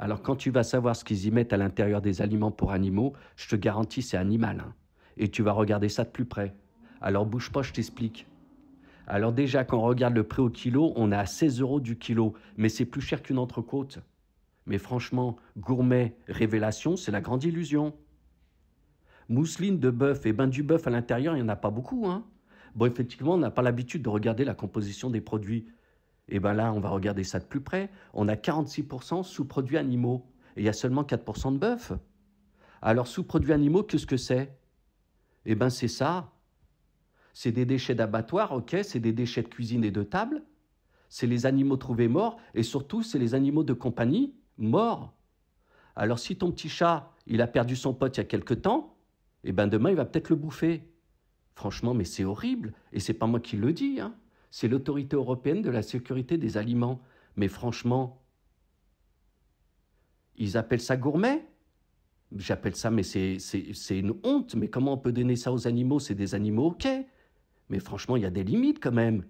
Alors quand tu vas savoir ce qu'ils y mettent à l'intérieur des aliments pour animaux, je te garantis c'est animal. Hein. Et tu vas regarder ça de plus près. Alors bouge pas, je t'explique. Alors déjà, quand on regarde le prix au kilo, on est à 16 euros du kilo, mais c'est plus cher qu'une entrecôte. Mais franchement, gourmet, révélation, c'est la grande illusion. Mousseline de bœuf et eh bain du bœuf à l'intérieur, il n'y en a pas beaucoup. Hein. bon, effectivement, on n'a pas l'habitude de regarder la composition des produits. Et bien là, on va regarder ça de plus près. On a 46% sous-produits animaux. Et il y a seulement 4% de bœuf. Alors, sous-produits animaux, qu'est-ce que c'est Eh bien, c'est ça. C'est des déchets d'abattoir, ok, c'est des déchets de cuisine et de table. C'est les animaux trouvés morts. Et surtout, c'est les animaux de compagnie morts. Alors, si ton petit chat, il a perdu son pote il y a quelque temps, et eh bien, demain, il va peut-être le bouffer. Franchement, mais c'est horrible. Et c'est pas moi qui le dis, hein c'est l'autorité européenne de la sécurité des aliments. Mais franchement, ils appellent ça gourmet J'appelle ça, mais c'est une honte. Mais comment on peut donner ça aux animaux C'est des animaux, ok. Mais franchement, il y a des limites quand même.